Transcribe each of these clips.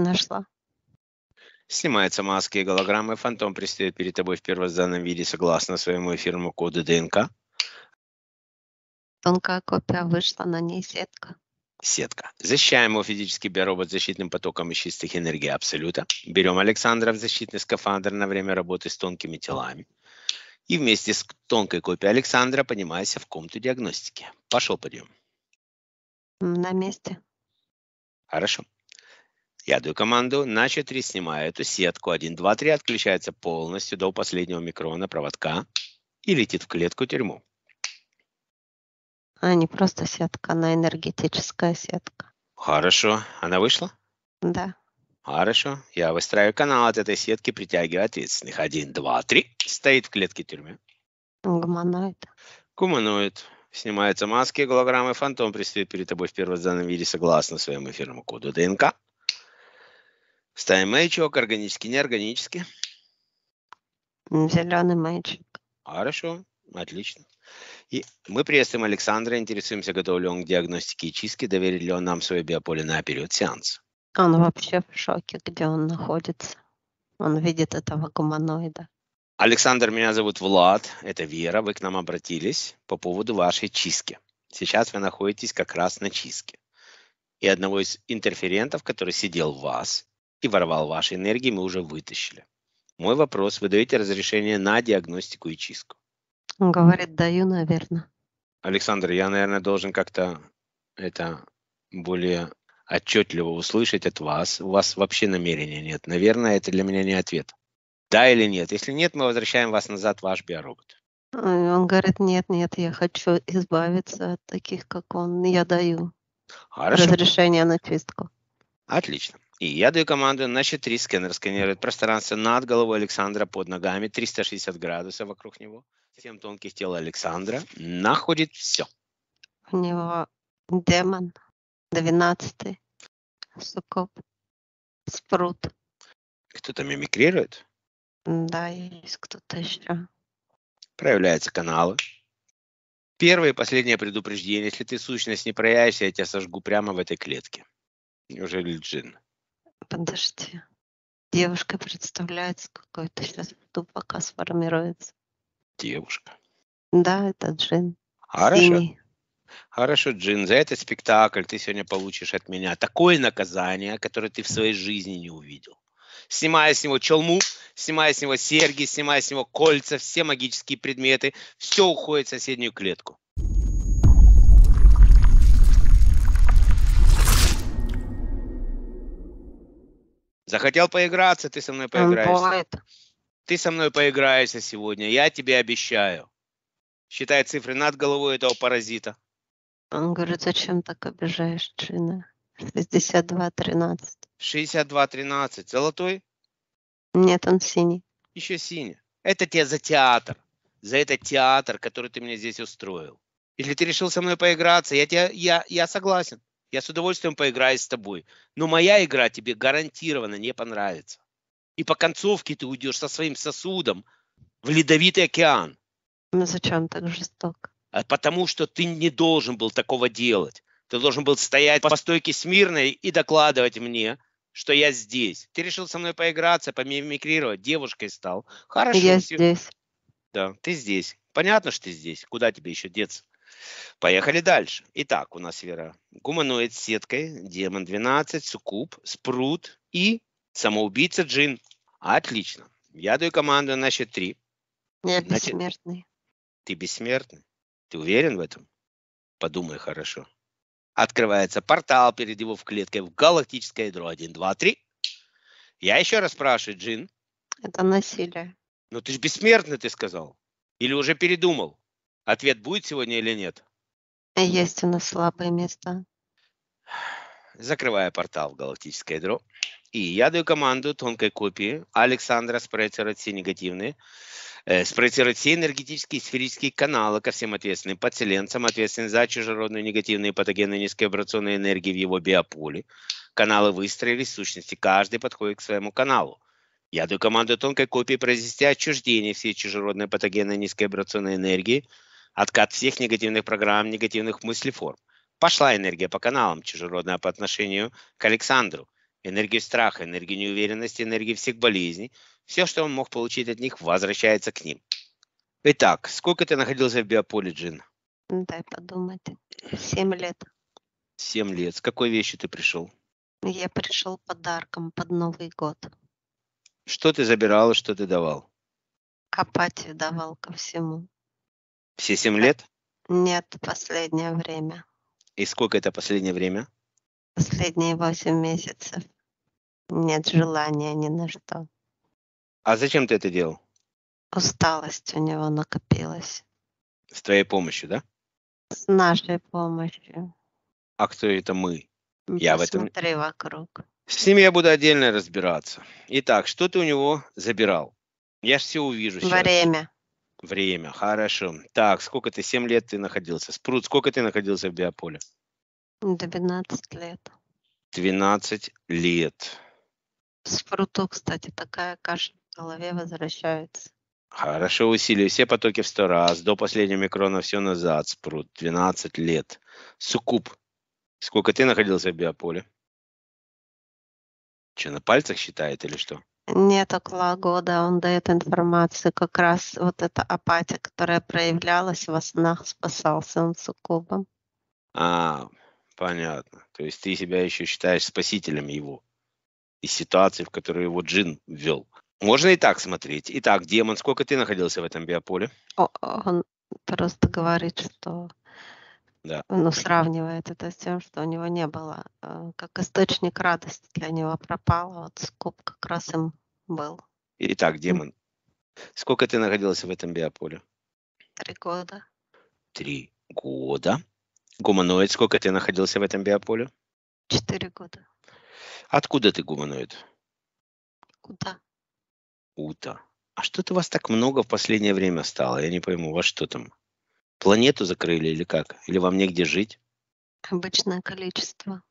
нашла. Снимаются маски и голограммы. Фантом пристает перед тобой в первозданном виде согласно своему эфирному коду ДНК. Тонкая копия вышла, на ней сетка. Сетка. Защищаем его физический биоробот защитным потоком из чистых энергий Абсолюта. Берем Александра в защитный скафандр на время работы с тонкими телами. И вместе с тонкой копией Александра поднимайся в комнату диагностики. Пошел подъем. На месте. Хорошо. Я даю команду на 4, снимаю эту сетку. 1, 2, 3 отключается полностью до последнего микрона проводка и летит в клетку-тюрьму. А не просто сетка, она энергетическая сетка. Хорошо. Она вышла? Да. Хорошо. Я выстраиваю канал от этой сетки, притягиваю ответственных. Один, два, три. Стоит в клетке тюрьмы. Гуманоид. Гуманоид. Снимаются маски, голограммы, фантом предстоит перед тобой в первозданном виде согласно своему эфирному коду ДНК. Ставим маячок, органический, неорганический. Зеленый маячок. Хорошо, отлично. И мы приветствуем Александра, интересуемся, готов ли он к диагностике и чистке, доверит ли он нам свое биополе на период сеанса. Он вообще в шоке, где он находится. Он видит этого гуманоида. Александр, меня зовут Влад, это Вера, вы к нам обратились по поводу вашей чистки. Сейчас вы находитесь как раз на чистке. И одного из интерферентов, который сидел в вас, и воровал ваши энергии, мы уже вытащили. Мой вопрос, вы даете разрешение на диагностику и чистку? Он говорит, даю, наверное. Александр, я, наверное, должен как-то это более отчетливо услышать от вас. У вас вообще намерения нет. Наверное, это для меня не ответ. Да или нет? Если нет, мы возвращаем вас назад ваш биоробот. Он говорит, нет, нет, я хочу избавиться от таких, как он. Я даю Хорошо. разрешение на чистку. Отлично. И я даю команду на счет 3 сканер пространство над головой Александра, под ногами, 360 градусов вокруг него. Всем тонких тел Александра находит все. У него демон, 12 сукоп, спрут. Кто-то мимикрирует? Да, есть кто-то еще. Проявляются каналы. Первое и последнее предупреждение. Если ты сущность не проявишься, я тебя сожгу прямо в этой клетке. Неужели джин? Подожди. Девушка представляется какой-то. Сейчас жду, пока сформируется. Девушка. Да, это Джин. Хорошо. Синий. Хорошо, Джин, за этот спектакль ты сегодня получишь от меня такое наказание, которое ты в своей жизни не увидел. Снимая с него челму, снимая с него серьги, снимая с него кольца, все магические предметы, все уходит в соседнюю клетку. Захотел поиграться, ты со мной поиграешься. Ты со мной поиграешься сегодня, я тебе обещаю. Считай цифры над головой этого паразита. Он говорит, зачем так обижаешь Джина? 62-13. 62-13. Золотой? Нет, он синий. Еще синий. Это тебе за театр. За этот театр, который ты мне здесь устроил. Если ты решил со мной поиграться, я, тебя, я, я согласен. Я с удовольствием поиграю с тобой. Но моя игра тебе гарантированно не понравится. И по концовке ты уйдешь со своим сосудом в ледовитый океан. Ну зачем так жестоко? А потому что ты не должен был такого делать. Ты должен был стоять по стойке смирной и докладывать мне, что я здесь. Ты решил со мной поиграться, помимикрировать, девушкой стал. Хорошо. Я все. здесь. Да, ты здесь. Понятно, что ты здесь. Куда тебе еще деться? Поехали дальше. Итак, у нас вера гуманоид с сеткой, демон 12, суккуб, спрут и самоубийца джин. Отлично. Я даю команду на счет 3. Я Значит, бессмертный. Ты бессмертный? Ты уверен в этом? Подумай хорошо. Открывается портал перед его в клетке в галактическое ядро. 1, 2, 3. Я еще раз спрашиваю, Джин. Это насилие. Ну ты же бессмертный, ты сказал. Или уже передумал? Ответ будет сегодня или нет? Есть у нас слабое место. Закрываю портал в галактическое ядро. И я даю команду тонкой копии Александра спроецировать все негативные, э, спроецировать все энергетические и сферические каналы ко всем ответственным подселенцам, ответственным за чужеродные негативные патогены низковибрационной энергии в его биополе. Каналы выстроились, в сущности, каждый подходит к своему каналу. Я даю команду тонкой копии произвести отчуждение всей чужеродной патогенной низковибрационной энергии – откат всех негативных программ, негативных мыслей, форм. Пошла энергия по каналам, чужеродная по отношению к Александру. Энергию страха, энергию неуверенности, энергию всех болезней. Все, что он мог получить от них, возвращается к ним. Итак, сколько ты находился в биополе, Джин? Дай подумать. Семь лет. Семь лет. С какой вещи ты пришел? Я пришел подарком под Новый год. Что ты забирал что ты давал? Апатию давал ко всему. Все семь лет? Нет, последнее время. И сколько это последнее время? Последние восемь месяцев. Нет желания ни на что. А зачем ты это делал? Усталость у него накопилась. С твоей помощью, да? С нашей помощью. А кто это мы? Посмотри Я в этом... Смотри вокруг. С ними я буду отдельно разбираться. Итак, что ты у него забирал? Я же все увижу сейчас. Время. Время, хорошо. Так, сколько ты, 7 лет ты находился? Спрут, сколько ты находился в биополе? 12 лет. 12 лет. Спруту, кстати, такая каша в голове возвращается. Хорошо, усилий. Все потоки в сто раз. До последнего микрона все назад. Спрут. 12 лет. Сукуп. Сколько ты находился в биополе? Что, на пальцах считает или что? Нет около года, он дает информацию. Как раз вот эта апатия, которая проявлялась во снах, спасался он суккубом. А, понятно. То есть ты себя еще считаешь спасителем его из ситуации, в которую его Джин ввел. Можно и так смотреть. Итак, демон, сколько ты находился в этом биополе? О, он просто говорит, что да. ну, сравнивает это с тем, что у него не было. Э, как источник радости для него пропало. А вот скоб как раз им был. Итак, демон. Сколько ты находилась в этом биополе? Три года. Три года. Гуманоид, сколько ты находился в этом биополе? Четыре года. Откуда ты гуманоид? Ута. Ута. А что-то вас так много в последнее время стало. Я не пойму, вас что там? Планету закрыли или как? Или вам негде жить? Обычное количество.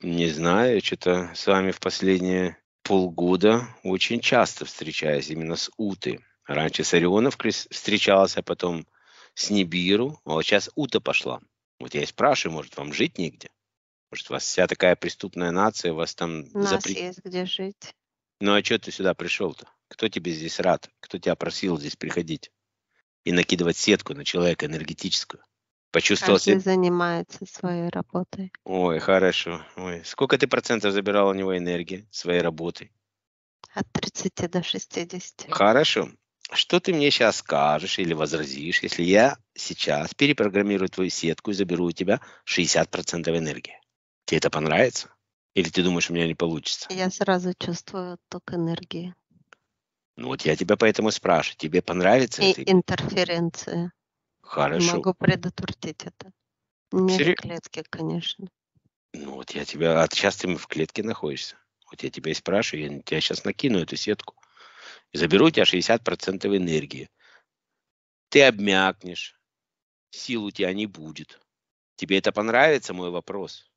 Не знаю, что-то с вами в последнее полгода очень часто встречаясь именно с Уты. Раньше с Орионов встречалась, а потом с Нибиру, а вот сейчас Ута пошла. Вот я и спрашиваю, может, вам жить нигде? Может, у вас вся такая преступная нация, вас там... У нас запре... есть где жить. Ну а что ты сюда пришел-то? Кто тебе здесь рад? Кто тебя просил здесь приходить? И накидывать сетку на человека энергетическую. Почувствовал Каждый себя... занимается своей работой. Ой, хорошо. Ой. Сколько ты процентов забирал у него энергии своей работы? От 30 до 60. Хорошо. Что ты мне сейчас скажешь или возразишь, если я сейчас перепрограммирую твою сетку и заберу у тебя 60% энергии? Тебе это понравится? Или ты думаешь, у меня не получится? Я сразу чувствую ток энергии. Ну вот я тебя поэтому спрашиваю, тебе понравится и это? интерференция. Хорошо. Могу предотвратить это. Не Сери... в клетке, конечно. Ну вот я тебя... А сейчас ты в клетке находишься. Вот я тебя и спрашиваю, я тебя сейчас накину эту сетку. И заберу у тебя 60% энергии. Ты обмякнешь. Сил у тебя не будет. Тебе это понравится, мой вопрос?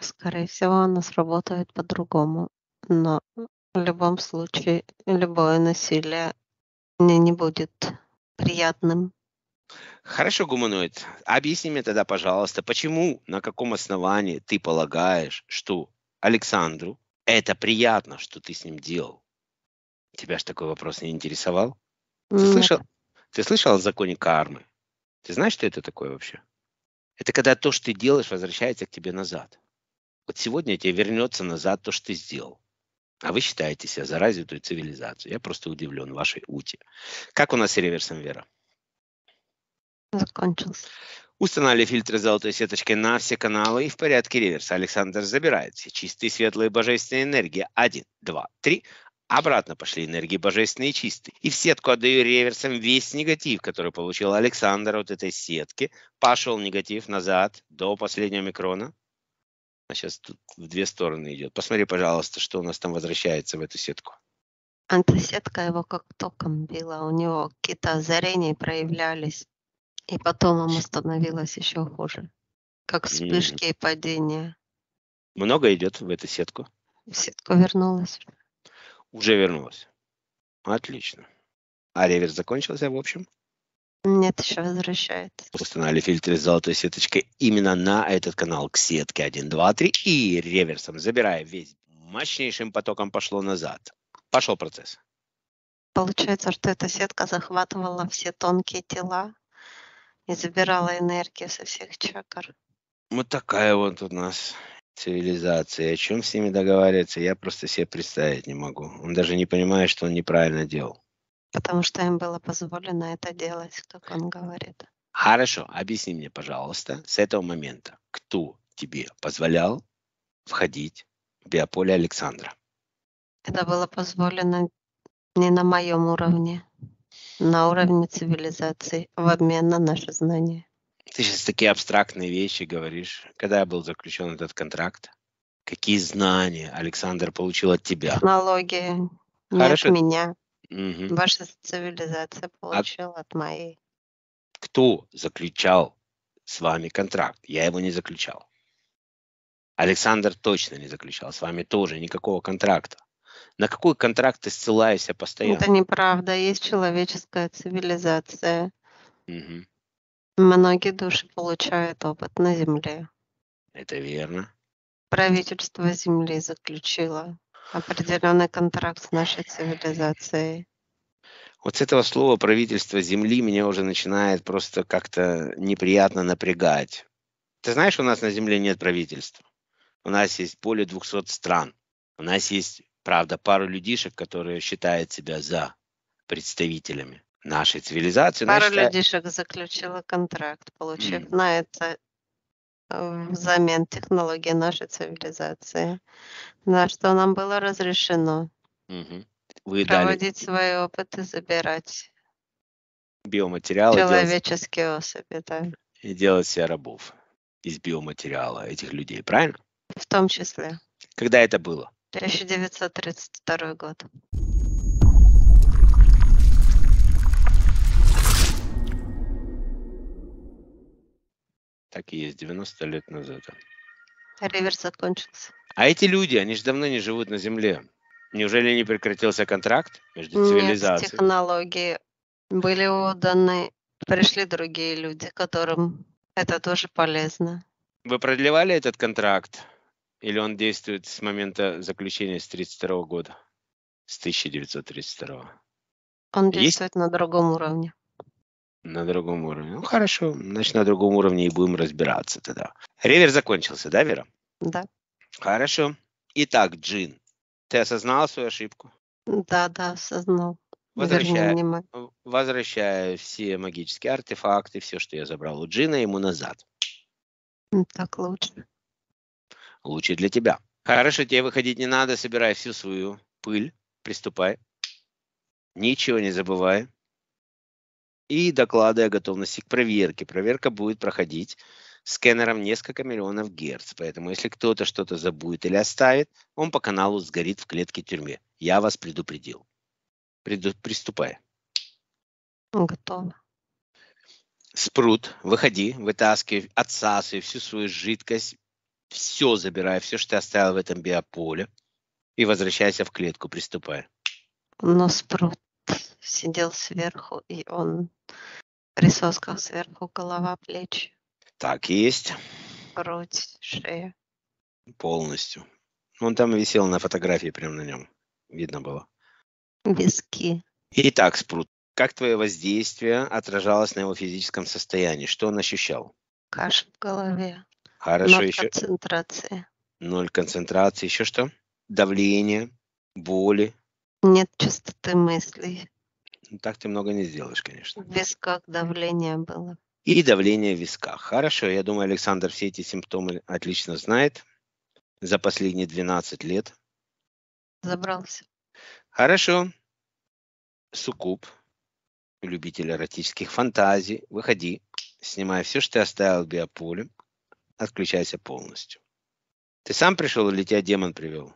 Скорее всего, она сработает по-другому. Но в любом случае, любое насилие мне не будет приятным. Хорошо, гуманоид. Объясни мне тогда, пожалуйста, почему, на каком основании ты полагаешь, что Александру это приятно, что ты с ним делал? Тебя же такой вопрос не интересовал? Ты слышал? Ты слышал о законе кармы? Ты знаешь, что это такое вообще? Это когда то, что ты делаешь, возвращается к тебе назад. Вот сегодня тебе вернется назад то, что ты сделал. А вы считаете себя за развитую цивилизацию. Я просто удивлен вашей ути. Как у нас с реверсом вера? Закончился. Устанавливали фильтры золотой сеточки на все каналы и в порядке реверса. Александр забирает все чистые, светлые, божественные энергии. Один, два, три. Обратно пошли энергии божественные и чистые. И в сетку отдаю реверсом весь негатив, который получил Александр от этой сетки. Пошел негатив назад до последнего микрона. А сейчас тут в две стороны идет. Посмотри, пожалуйста, что у нас там возвращается в эту сетку. Антисетка его как током била. У него какие-то озарения проявлялись. И потом ему становилось еще хуже. Как вспышки и падения. Много идет в эту сетку? В сетку вернулась. Уже вернулась. Отлично. А реверс закончился, в общем? Нет, еще возвращает. Установили фильтры с золотой сеточкой именно на этот канал к сетке 1, 2, 3 и реверсом, забирая весь мощнейшим потоком пошло назад. Пошел процесс. Получается, что эта сетка захватывала все тонкие тела и забирала энергию со всех чакр. Вот такая вот у нас цивилизация. О чем с ними договариваться, я просто себе представить не могу. Он даже не понимает, что он неправильно делал. Потому что им было позволено это делать, как он говорит. Хорошо, объясни мне, пожалуйста, с этого момента, кто тебе позволял входить в биополе Александра? Это было позволено не на моем уровне на уровне цивилизации в обмен на наши знания. Ты сейчас такие абстрактные вещи говоришь. Когда был заключен этот контракт? Какие знания Александр получил от тебя? Технологии. Хорошо. Не от меня. Угу. Ваша цивилизация а получила от... от моей. Кто заключал с вами контракт? Я его не заключал. Александр точно не заключал с вами тоже никакого контракта. На какой контракт ты ссылаешься постоянно? Это неправда. Есть человеческая цивилизация. Угу. Многие души получают опыт на Земле. Это верно. Правительство Земли заключило определенный контракт с нашей цивилизацией. Вот с этого слова правительство Земли меня уже начинает просто как-то неприятно напрягать. Ты знаешь, у нас на Земле нет правительства. У нас есть более 200 стран. У нас есть правда, пару людишек, которые считают себя за представителями нашей цивилизации. Пару считает... людишек заключила контракт, получив mm. на это э, взамен технологии нашей цивилизации, на что нам было разрешено угу. Вы проводить дали... свой опыт и забирать биоматериалы человеческие делать... особи, да. И делать себе рабов из биоматериала этих людей, правильно? В том числе. Когда это было? 1932 год. Так и есть, 90 лет назад. Реверс закончился. А эти люди, они же давно не живут на Земле. Неужели не прекратился контракт между Нет, цивилизациями? технологии были отданы. Пришли другие люди, которым это тоже полезно. Вы продлевали этот контракт? Или он действует с момента заключения с 1932 года? С 1932. Он действует Есть? на другом уровне. На другом уровне. Ну хорошо, значит на другом уровне и будем разбираться тогда. Ревер закончился, да, Вера? Да. Хорошо. Итак, Джин, ты осознал свою ошибку? Да, да, осознал. Возвращаю, возвращаю все магические артефакты, все, что я забрал у Джина, ему назад. Так лучше лучше для тебя. Хорошо, тебе выходить не надо, собирай всю свою пыль, приступай. Ничего не забывай. И доклады о готовности к проверке. Проверка будет проходить скэнером несколько миллионов герц. Поэтому если кто-то что-то забудет или оставит, он по каналу сгорит в клетке тюрьме. Я вас предупредил. Приду, приступай. Ну, готово. Спрут, выходи, вытаскивай, отсасывай всю свою жидкость все забирай, все, что ты оставил в этом биополе, и возвращайся в клетку, приступай. Но спрут сидел сверху, и он присоскал сверху голова, плечи. Так и есть. Грудь, шея. Полностью. Он там висел на фотографии, прям на нем. Видно было. Виски. Итак, Спрут, как твое воздействие отражалось на его физическом состоянии? Что он ощущал? Кашель в голове, Хорошо, Ноль еще... концентрации. Ноль концентрации. Еще что? Давление, боли. Нет чистоты мыслей. Ну, так ты много не сделаешь, конечно. В висках давление было. И давление в висках. Хорошо, я думаю, Александр все эти симптомы отлично знает за последние 12 лет. Забрался. Хорошо. Сукуб, любитель эротических фантазий, выходи, снимай все, что ты оставил в биополе отключайся полностью. Ты сам пришел или тебя демон привел?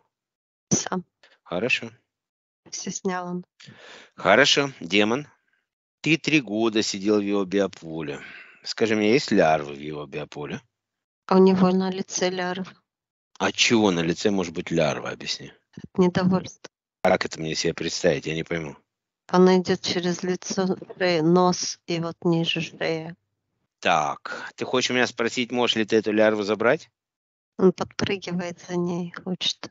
Сам. Хорошо. Все снял он. Хорошо, демон. Ты три года сидел в его биополе. Скажи мне, есть лярвы в его биополе? А у него на лице лярва. А чего на лице может быть лярва, объясни? От недовольства. А как это мне себе представить, я не пойму. Она идет через лицо, шею, э, нос и вот ниже шеи. Так, ты хочешь меня спросить, можешь ли ты эту лярву забрать? Он подпрыгивает за ней, хочет.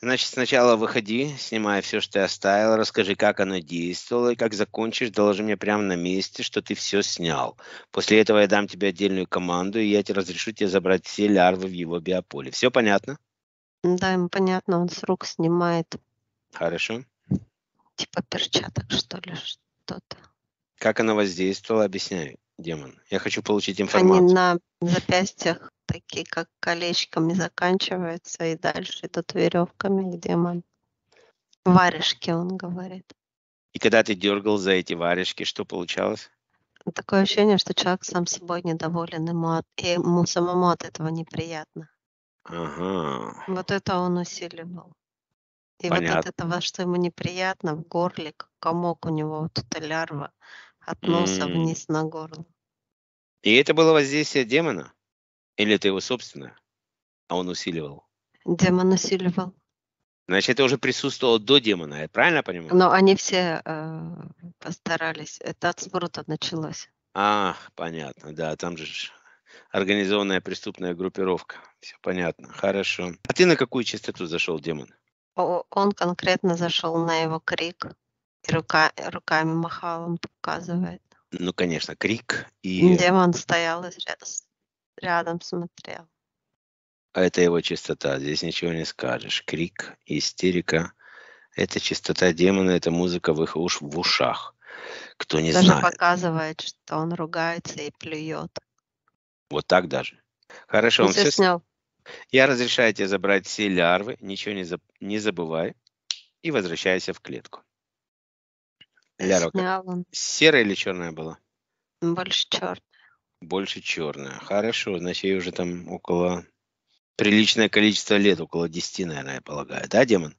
Значит, сначала выходи, снимай все, что я оставил, расскажи, как оно действовало, и как закончишь, доложи мне прямо на месте, что ты все снял. После этого я дам тебе отдельную команду, и я тебе разрешу тебе забрать все лярвы в его биополе. Все понятно? Да, ему понятно, он с рук снимает. Хорошо. Типа перчаток, что ли, что-то. Как оно воздействовало, объясняю демон. Я хочу получить информацию. Они на запястьях такие, как колечками заканчиваются и дальше идут веревками к демону. Варежки, он говорит. И когда ты дергал за эти варежки, что получалось? Такое ощущение, что человек сам собой недоволен, ему, от, ему самому от этого неприятно. Ага. Вот это он усиливал. И Понятно. вот от этого, что ему неприятно, в горле комок у него, вот эта лярва, от носа mm. вниз на горло. И это было воздействие демона? Или это его собственное? А он усиливал? Демон усиливал. Значит, это уже присутствовало до демона, я правильно понимаю? Но они все э, постарались. Это от сбрута началось. А, понятно, да, там же организованная преступная группировка. Все понятно, хорошо. А ты на какую частоту зашел, демон? он конкретно зашел на его крик рука, руками махал, он показывает. Ну, конечно, крик и... Демон стоял и рядом смотрел. А это его чистота, здесь ничего не скажешь. Крик, истерика, это чистота демона, это музыка в их уш, в ушах. Кто не даже знает. показывает, что он ругается и плюет. Вот так даже. Хорошо, он, все, все снял. Я разрешаю тебе забрать все лярвы, ничего не, заб... не забывай, и возвращайся в клетку. Ля Рока. Серая или черная была? Больше черная. Больше черная. Хорошо, значит, ей уже там около... Приличное количество лет, около 10, наверное, я полагаю. Да, Демон?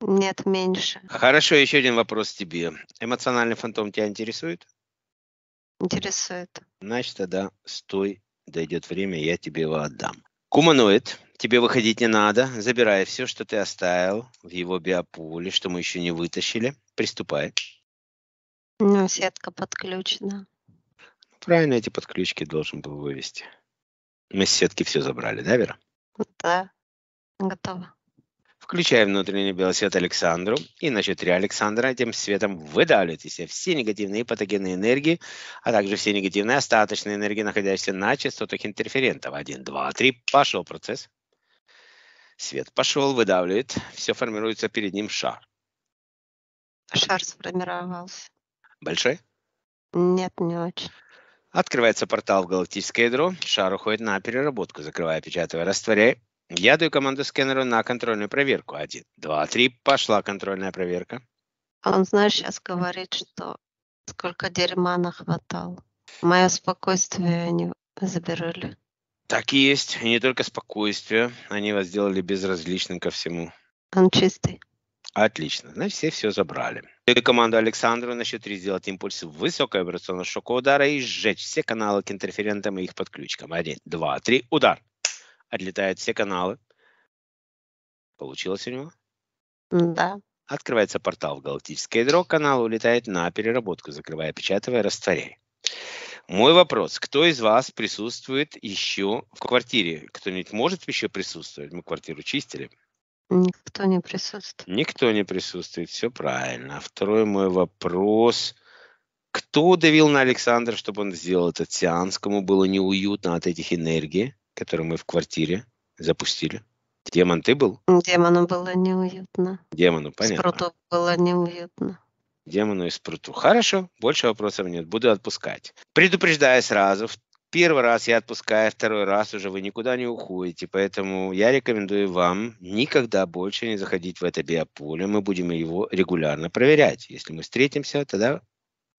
Нет, меньше. Хорошо, еще один вопрос тебе. Эмоциональный фантом тебя интересует? Интересует. Значит, тогда стой, дойдет время, я тебе его отдам. Куманоид, тебе выходить не надо. Забирай все, что ты оставил в его биополе, что мы еще не вытащили. Приступай. Ну, сетка подключена. Правильно, эти подключки должен был вывести. Мы с сетки все забрали, да, Вера? Да, готово. Включая внутренний белый свет Александру, и на счет 3 Александра этим светом выдавливает из себя все негативные патогенные энергии, а также все негативные остаточные энергии, находящиеся на частотах интерферентов. 1, 2, 3. Пошел процесс. Свет пошел, выдавливает. Все формируется перед ним шар. Шар сформировался. Большой? Нет, не очень. Открывается портал в галактическое ядро, шар уходит на переработку, закрывая, печатывая, растворяя. Я даю команду сканеру на контрольную проверку. Один, два, три, пошла контрольная проверка. А он, знаешь, сейчас говорит, что сколько дерьма нахватал. Мое спокойствие они забирали. Так и есть. И не только спокойствие. Они вас сделали безразличным ко всему. Он чистый. Отлично, значит, все все забрали. И команду Александру на счет 3 сделать импульс высокой вибрационного шока удара и сжечь все каналы к интерферентам и их подключкам. Один, два, три, удар. Отлетают все каналы. Получилось у него? Да. Открывается портал в галактическое ядро, канал улетает на переработку, закрывая, печатывая, растворяя. Мой вопрос, кто из вас присутствует еще в квартире? Кто-нибудь может еще присутствовать? Мы квартиру чистили. Никто не присутствует. Никто не присутствует, все правильно. Второй мой вопрос. Кто давил на Александра, чтобы он сделал это? сеанс? Кому было неуютно от этих энергий, которые мы в квартире запустили? Демон ты был? Демону было неуютно. Демону, понятно. Спруту было неуютно. Демону и спруту. Хорошо, больше вопросов нет, буду отпускать. Предупреждаю сразу, первый раз я отпускаю, второй раз уже вы никуда не уходите. Поэтому я рекомендую вам никогда больше не заходить в это биополе. Мы будем его регулярно проверять. Если мы встретимся, тогда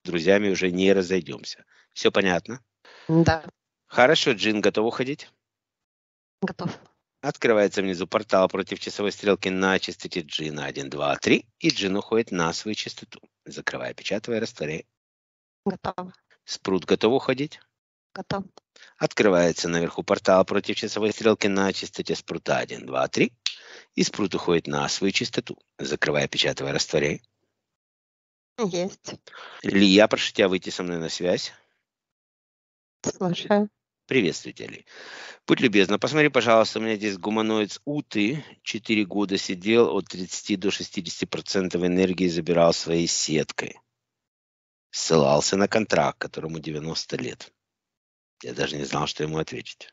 друзьями уже не разойдемся. Все понятно? Да. Хорошо, Джин, готов уходить? Готов. Открывается внизу портал против часовой стрелки на частоте джина 1, 2, 3, и джин уходит на свою частоту. закрывая печатывай, растворяй. Готово. Спрут готов уходить? кота. Открывается наверху портал против часовой стрелки на частоте спрута 1, 2, 3. И спрут уходит на свою частоту, закрывая, печатывая, растворяя. Есть. Ли, я прошу тебя выйти со мной на связь. Слушаю. Приветствую тебя, Ли. Будь любезна, посмотри, пожалуйста, у меня здесь гуманоид с Уты. 4 года сидел, от 30 до 60% процентов энергии забирал своей сеткой. Ссылался на контракт, которому 90 лет. Я даже не знал, что ему ответить.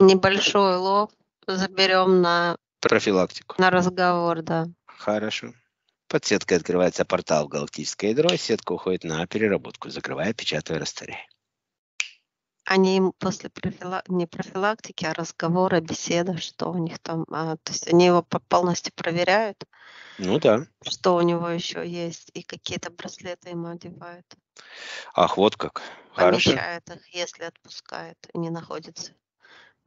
Небольшой лоб заберем на... Профилактику. На разговор, да. Хорошо. Под сеткой открывается портал в галактическое ядро, сетка уходит на переработку, закрывая, печатая, растворяя. Они им после профила... не профилактики, а разговора, беседа, что у них там, а, то есть они его полностью проверяют. Ну да. Что у него еще есть, и какие-то браслеты ему одевают. Ах, вот как. Хорошо. Помещает их, если отпускает, и не находится.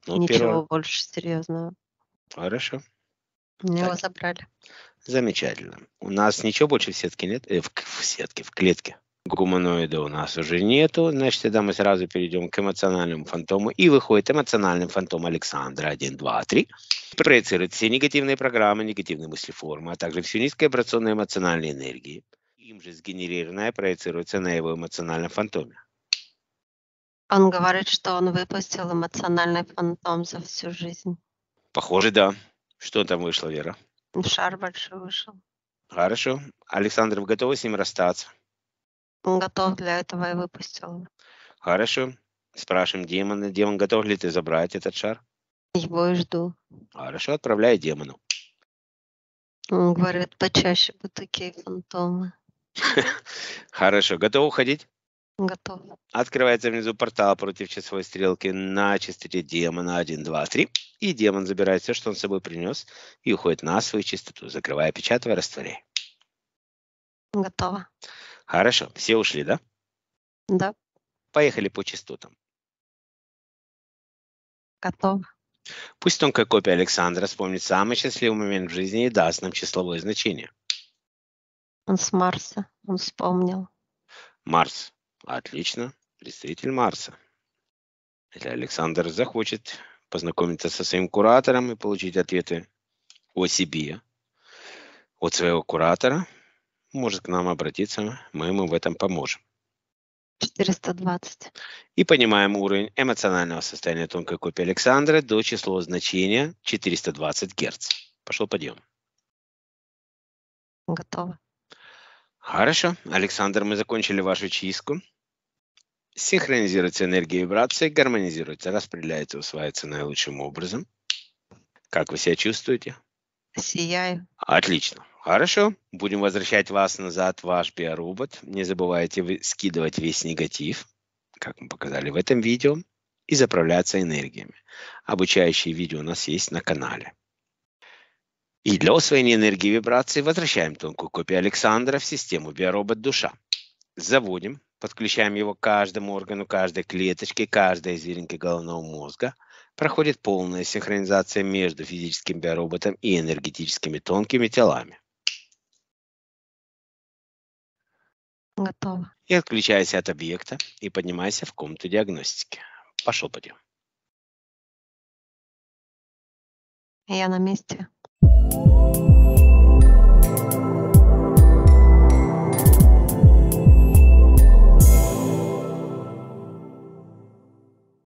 Ну, Ничего первое. больше серьезного. Хорошо. Мне его забрали. Замечательно. У нас ничего больше в сетке нет? Э, в, в сетке, в клетке гуманоида у нас уже нету, значит, тогда мы сразу перейдем к эмоциональному фантому. И выходит эмоциональный фантом Александра 1, 2, 3. Проецирует все негативные программы, негативные мысли, мыслеформы, а также всю низкую операционную эмоциональную энергию. Им же сгенерированная проецируется на его эмоциональном фантоме. Он говорит, что он выпустил эмоциональный фантом за всю жизнь. Похоже, да. Что там вышло, Вера? Шар большой вышел. Хорошо. Александр, вы готовы с ним расстаться? готов для этого и выпустил. Хорошо. Спрашиваем демона. Демон, готов ли ты забрать этот шар? Его и жду. Хорошо, отправляй демону. Он говорит, почаще бы такие фантомы. Хорошо, готов уходить? Готов. Открывается внизу портал против часовой стрелки на чистоте демона 1, 2, 3. И демон забирает все, что он с собой принес, и уходит на свою чистоту, закрывая, печатывая, растворяя. Готово. Хорошо, все ушли, да? Да. Поехали по частотам. Готов. Пусть тонкая копия Александра вспомнит самый счастливый момент в жизни и даст нам числовое значение. Он с Марса, он вспомнил. Марс. Отлично. Представитель Марса. Если Александр захочет познакомиться со своим куратором и получить ответы о себе от своего куратора, может к нам обратиться, мы ему в этом поможем. 420. И понимаем уровень эмоционального состояния тонкой копии Александра до число значения 420 Гц. Пошел подъем. Готово. Хорошо. Александр, мы закончили вашу чистку. Синхронизируется энергия вибрации, гармонизируется, распределяется, усваивается наилучшим образом. Как вы себя чувствуете? Сияю. Отлично. Хорошо, будем возвращать вас назад, ваш биоробот. Не забывайте скидывать весь негатив, как мы показали в этом видео, и заправляться энергиями. Обучающие видео у нас есть на канале. И для освоения энергии вибрации возвращаем тонкую копию Александра в систему биоробот душа. Заводим, подключаем его к каждому органу, каждой клеточке, каждой зеленке головного мозга. Проходит полная синхронизация между физическим биороботом и энергетическими тонкими телами. Готово. И отключайся от объекта и поднимайся в комнату диагностики. Пошел подъем. Я на месте.